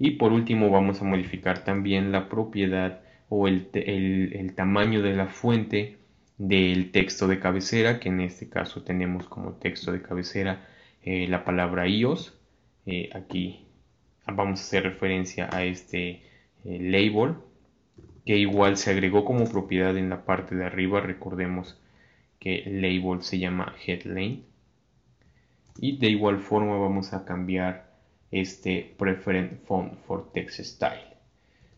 Y por último vamos a modificar también la propiedad o el, tamaño de la fuente del texto de cabecera, que en este caso tenemos como texto de cabecera eh, la palabra iOS. Eh, aquí vamos a hacer referencia a este eh, label que igual se agregó como propiedad en la parte de arriba. Recordemos que label se llama headline. Y de igual forma vamos a cambiar este preferent font for text style.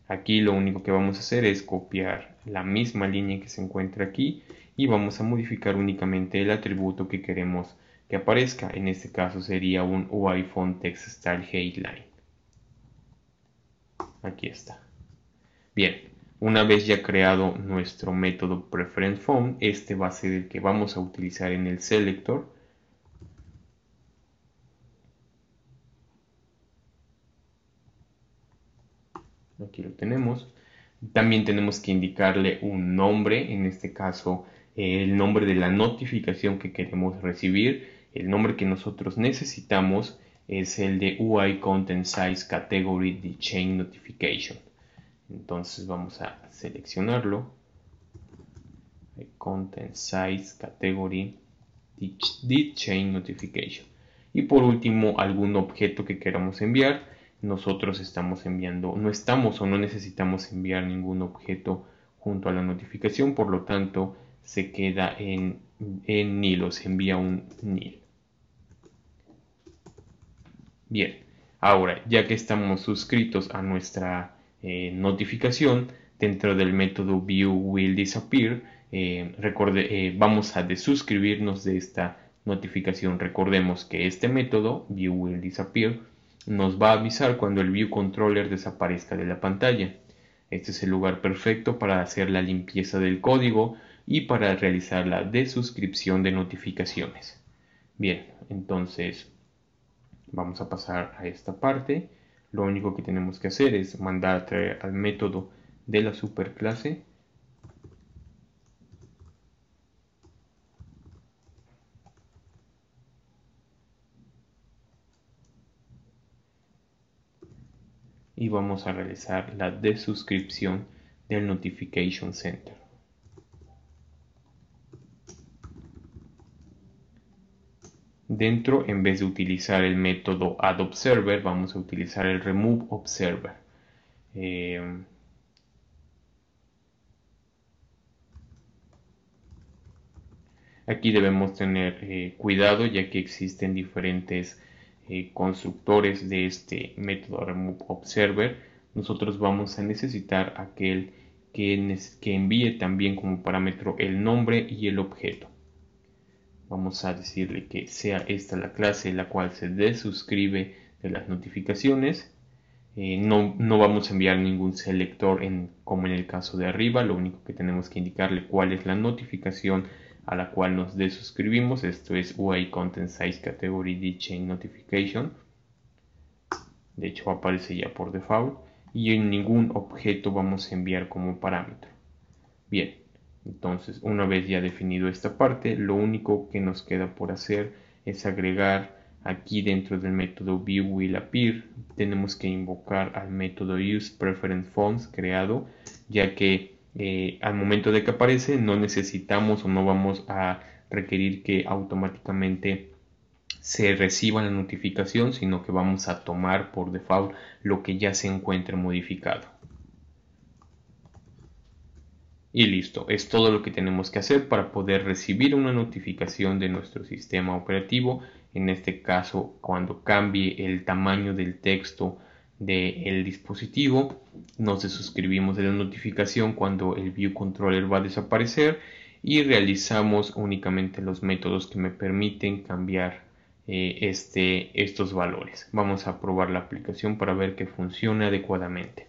Aquí lo único que vamos a hacer es copiar la misma línea que se encuentra aquí y vamos a modificar únicamente el atributo que queremos que aparezca. En este caso sería un UI font text style headline. Aquí está. Bien, una vez ya creado nuestro método form, este va a ser el que vamos a utilizar en el selector. Aquí lo tenemos. También tenemos que indicarle un nombre, en este caso eh, el nombre de la notificación que queremos recibir. El nombre que nosotros necesitamos es el de UI Content Size Category de Chain Notification. Entonces vamos a seleccionarlo. Content Size Category Did Chain Notification. Y por último, algún objeto que queramos enviar. Nosotros estamos enviando, no estamos o no necesitamos enviar ningún objeto junto a la notificación, por lo tanto se queda en, en nil o se envía un nil. Bien, ahora ya que estamos suscritos a nuestra eh, notificación dentro del método view will disappear eh, eh, vamos a desuscribirnos de esta notificación recordemos que este método view will disappear nos va a avisar cuando el view controller desaparezca de la pantalla este es el lugar perfecto para hacer la limpieza del código y para realizar la desuscripción de notificaciones bien entonces vamos a pasar a esta parte lo único que tenemos que hacer es mandar traer al método de la superclase y vamos a realizar la desuscripción del Notification Center. Dentro, en vez de utilizar el método add observer, vamos a utilizar el remove observer. Eh, aquí debemos tener eh, cuidado ya que existen diferentes eh, constructores de este método remove observer. Nosotros vamos a necesitar aquel que envíe también como parámetro el nombre y el objeto vamos a decirle que sea esta la clase la cual se desuscribe de las notificaciones. Eh, no, no, vamos a enviar ningún selector en, como en el caso de arriba, lo único que tenemos que indicarle cuál es la notificación a la cual nos desuscribimos, esto es UI Content Size Category D Chain Notification, de hecho aparece ya por default, y en ningún objeto vamos a enviar como parámetro. Bien, entonces, una vez ya definido esta parte, lo único que nos queda por hacer es agregar aquí dentro del método viewWillAppear tenemos que invocar al método usePreferenceFonts creado ya que eh, al momento de que aparece no necesitamos o no vamos a requerir que automáticamente se reciba la notificación sino que vamos a tomar por default lo que ya se encuentre modificado y listo, es todo lo que tenemos que hacer para poder recibir una notificación de nuestro sistema operativo, en este caso cuando cambie el tamaño del texto del dispositivo, nos suscribimos de la notificación cuando el view controller va a desaparecer y realizamos únicamente los métodos que me permiten cambiar eh, este, estos valores. Vamos a probar la aplicación para ver que funcione adecuadamente.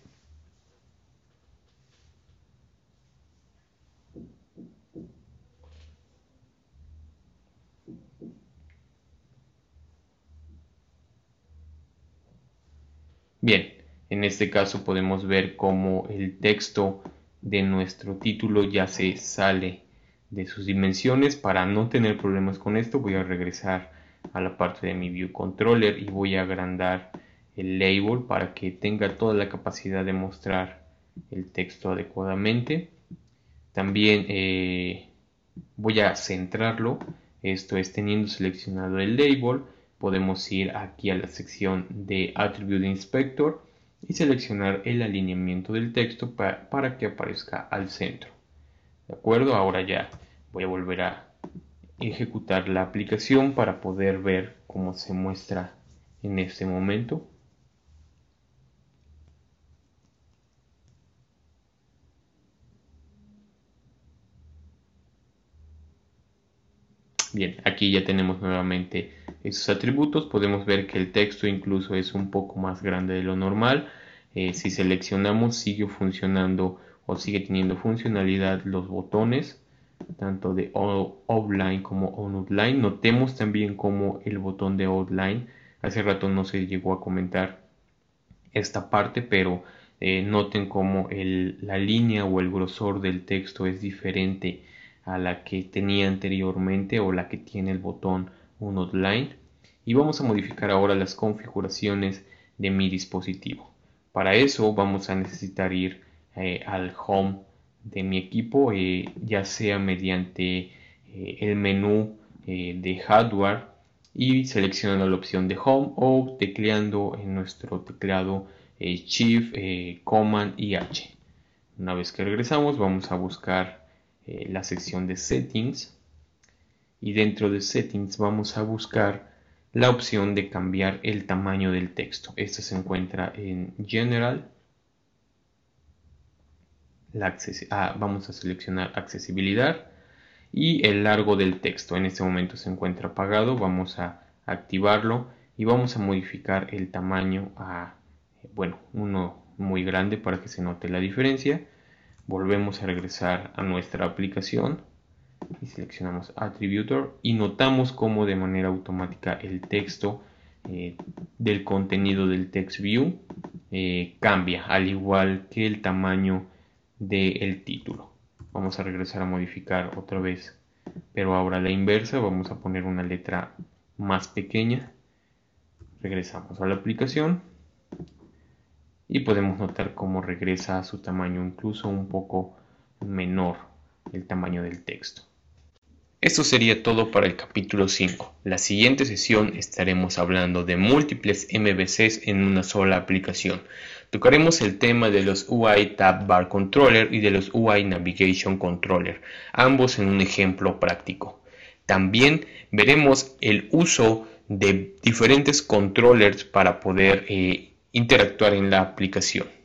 Bien, en este caso podemos ver cómo el texto de nuestro título ya se sale de sus dimensiones. Para no tener problemas con esto voy a regresar a la parte de mi view controller y voy a agrandar el label para que tenga toda la capacidad de mostrar el texto adecuadamente. También eh, voy a centrarlo, esto es teniendo seleccionado el label Podemos ir aquí a la sección de Attribute Inspector y seleccionar el alineamiento del texto para que aparezca al centro. ¿De acuerdo? Ahora ya voy a volver a ejecutar la aplicación para poder ver cómo se muestra en este momento. Bien, aquí ya tenemos nuevamente esos atributos. Podemos ver que el texto incluso es un poco más grande de lo normal. Eh, si seleccionamos sigue funcionando o sigue teniendo funcionalidad los botones tanto de offline como online. Notemos también como el botón de outline, hace rato no se llegó a comentar esta parte, pero eh, noten como la línea o el grosor del texto es diferente a la que tenía anteriormente o la que tiene el botón un online y vamos a modificar ahora las configuraciones de mi dispositivo para eso vamos a necesitar ir eh, al home de mi equipo eh, ya sea mediante eh, el menú de hardware y seleccionando la opción de home o tecleando en nuestro teclado shift command y h una vez que regresamos vamos a buscar eh, la sección de settings y dentro de settings vamos a buscar la opción de cambiar el tamaño del texto. ...esto se encuentra en general. Ah, vamos a seleccionar accesibilidad y el largo del texto. En este momento se encuentra apagado. Vamos a activarlo y vamos a modificar el tamaño a, bueno, uno muy grande para que se note la diferencia volvemos a regresar a nuestra aplicación y seleccionamos Attributor y notamos como de manera automática el texto eh, del contenido del TextView eh, cambia al igual que el tamaño del título vamos a regresar a modificar otra vez pero ahora la inversa vamos a poner una letra más pequeña regresamos a la aplicación y podemos notar cómo regresa a su tamaño incluso un poco menor el tamaño del texto. Esto sería todo para el capítulo 5. La siguiente sesión estaremos hablando de múltiples MVCs en una sola aplicación. Tocaremos el tema de los UI Tab Bar Controller y de los UI Navigation Controller, ambos en un ejemplo práctico. También veremos el uso de diferentes controllers para poder eh, interactuar en la aplicación.